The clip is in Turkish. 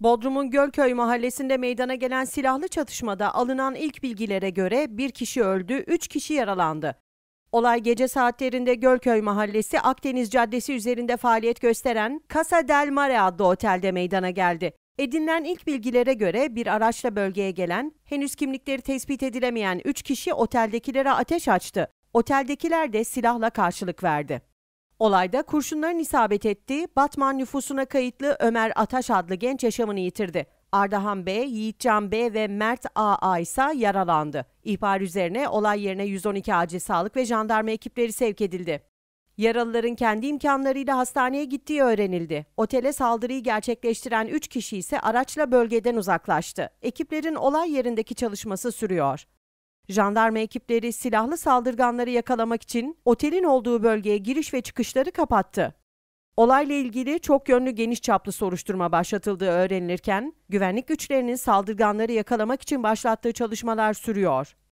Bodrum'un Gölköy mahallesinde meydana gelen silahlı çatışmada alınan ilk bilgilere göre bir kişi öldü, üç kişi yaralandı. Olay gece saatlerinde Gölköy Mahallesi Akdeniz Caddesi üzerinde faaliyet gösteren Casa del Mare adlı otelde meydana geldi. Edinilen ilk bilgilere göre bir araçla bölgeye gelen, henüz kimlikleri tespit edilemeyen 3 kişi oteldekilere ateş açtı. Oteldekiler de silahla karşılık verdi. Olayda kurşunların isabet ettiği Batman nüfusuna kayıtlı Ömer Ataş adlı genç yaşamını yitirdi. Ardahan B, Yiğitcan B ve Mert A.A. ise yaralandı. İhbar üzerine olay yerine 112 acil sağlık ve jandarma ekipleri sevk edildi. Yaralıların kendi imkanlarıyla hastaneye gittiği öğrenildi. Otele saldırıyı gerçekleştiren 3 kişi ise araçla bölgeden uzaklaştı. Ekiplerin olay yerindeki çalışması sürüyor. Jandarma ekipleri silahlı saldırganları yakalamak için otelin olduğu bölgeye giriş ve çıkışları kapattı. Olayla ilgili çok yönlü geniş çaplı soruşturma başlatıldığı öğrenilirken, güvenlik güçlerinin saldırganları yakalamak için başlattığı çalışmalar sürüyor.